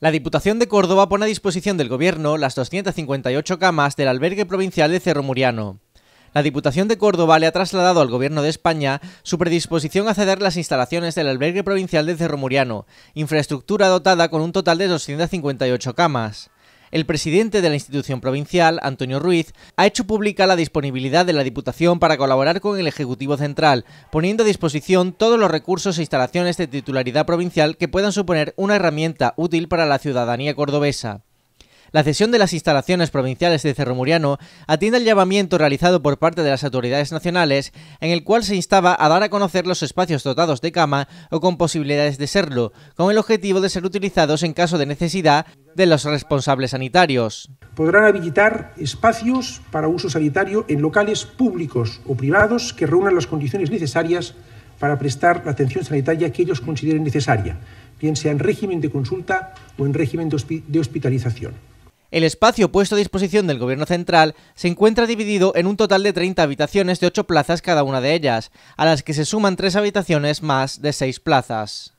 La Diputación de Córdoba pone a disposición del Gobierno las 258 camas del albergue provincial de Cerro Muriano. La Diputación de Córdoba le ha trasladado al Gobierno de España su predisposición a ceder las instalaciones del albergue provincial de Cerro Muriano, infraestructura dotada con un total de 258 camas el presidente de la institución provincial, Antonio Ruiz, ha hecho pública la disponibilidad de la Diputación para colaborar con el Ejecutivo Central, poniendo a disposición todos los recursos e instalaciones de titularidad provincial que puedan suponer una herramienta útil para la ciudadanía cordobesa. La cesión de las instalaciones provinciales de Cerro Muriano atiende al llamamiento realizado por parte de las autoridades nacionales, en el cual se instaba a dar a conocer los espacios dotados de cama o con posibilidades de serlo, con el objetivo de ser utilizados en caso de necesidad de los responsables sanitarios. Podrán habilitar espacios para uso sanitario en locales públicos o privados que reúnan las condiciones necesarias para prestar la atención sanitaria que ellos consideren necesaria, bien sea en régimen de consulta o en régimen de hospitalización. El espacio puesto a disposición del Gobierno Central se encuentra dividido en un total de 30 habitaciones de 8 plazas cada una de ellas, a las que se suman tres habitaciones más de 6 plazas.